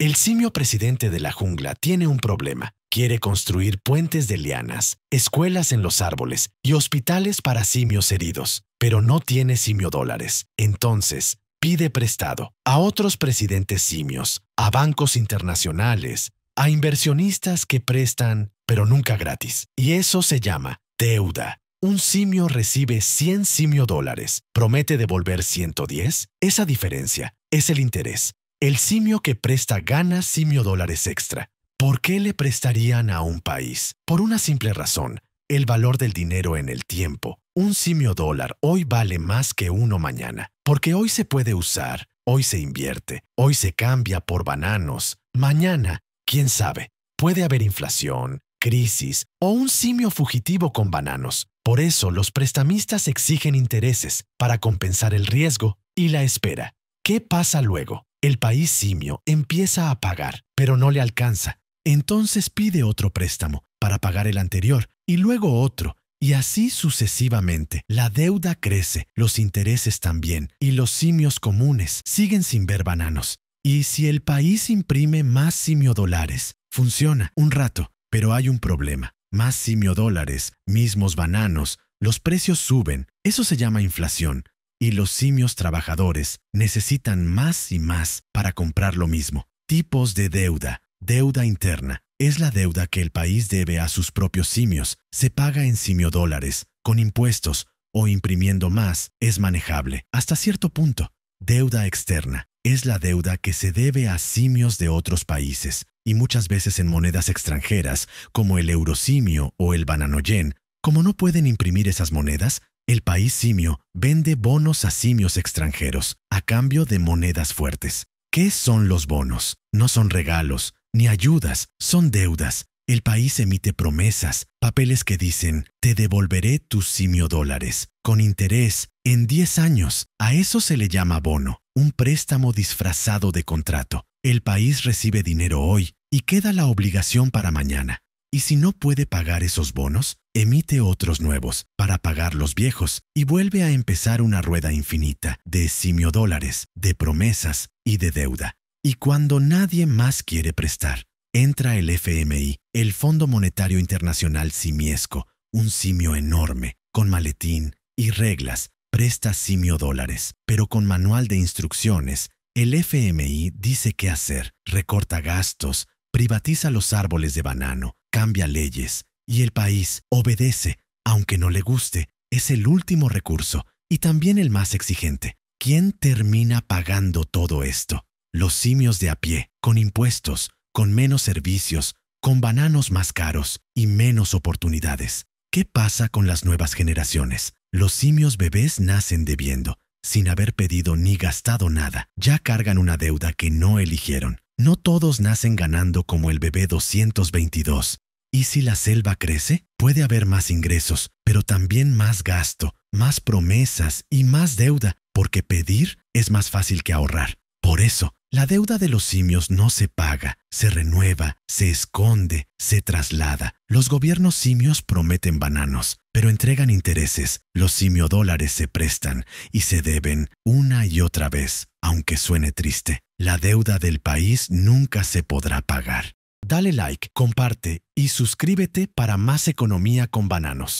El simio presidente de la jungla tiene un problema. Quiere construir puentes de lianas, escuelas en los árboles y hospitales para simios heridos, pero no tiene simio dólares. Entonces, pide prestado a otros presidentes simios, a bancos internacionales, a inversionistas que prestan, pero nunca gratis. Y eso se llama deuda. Un simio recibe 100 simio dólares, promete devolver 110. Esa diferencia es el interés. El simio que presta gana simio dólares extra. ¿Por qué le prestarían a un país? Por una simple razón, el valor del dinero en el tiempo. Un simio dólar hoy vale más que uno mañana, porque hoy se puede usar, hoy se invierte, hoy se cambia por bananos. Mañana, quién sabe, puede haber inflación, crisis o un simio fugitivo con bananos. Por eso los prestamistas exigen intereses para compensar el riesgo y la espera. ¿Qué pasa luego? El país simio empieza a pagar, pero no le alcanza. Entonces pide otro préstamo para pagar el anterior y luego otro, y así sucesivamente. La deuda crece, los intereses también, y los simios comunes siguen sin ver bananos. Y si el país imprime más simio dólares, funciona un rato, pero hay un problema. Más simio dólares, mismos bananos, los precios suben, eso se llama inflación y los simios trabajadores necesitan más y más para comprar lo mismo. Tipos de deuda. Deuda interna. Es la deuda que el país debe a sus propios simios. Se paga en simiodólares, con impuestos o imprimiendo más. Es manejable hasta cierto punto. Deuda externa. Es la deuda que se debe a simios de otros países y muchas veces en monedas extranjeras como el eurosimio o el bananoyen. Como no pueden imprimir esas monedas, el país simio vende bonos a simios extranjeros a cambio de monedas fuertes. ¿Qué son los bonos? No son regalos, ni ayudas, son deudas. El país emite promesas, papeles que dicen, te devolveré tus simio dólares, con interés, en 10 años. A eso se le llama bono, un préstamo disfrazado de contrato. El país recibe dinero hoy y queda la obligación para mañana. Y si no puede pagar esos bonos, emite otros nuevos para pagar los viejos y vuelve a empezar una rueda infinita de simio dólares, de promesas y de deuda. Y cuando nadie más quiere prestar, entra el FMI, el Fondo Monetario Internacional simiesco, un simio enorme, con maletín y reglas, presta simio dólares, pero con manual de instrucciones. El FMI dice qué hacer, recorta gastos, privatiza los árboles de banano, cambia leyes y el país obedece, aunque no le guste, es el último recurso y también el más exigente. ¿Quién termina pagando todo esto? Los simios de a pie, con impuestos, con menos servicios, con bananos más caros y menos oportunidades. ¿Qué pasa con las nuevas generaciones? Los simios bebés nacen debiendo, sin haber pedido ni gastado nada. Ya cargan una deuda que no eligieron. No todos nacen ganando como el bebé 222, ¿Y si la selva crece? Puede haber más ingresos, pero también más gasto, más promesas y más deuda, porque pedir es más fácil que ahorrar. Por eso, la deuda de los simios no se paga, se renueva, se esconde, se traslada. Los gobiernos simios prometen bananos, pero entregan intereses. Los simiodólares se prestan y se deben una y otra vez, aunque suene triste. La deuda del país nunca se podrá pagar. Dale like, comparte y suscríbete para más economía con bananos.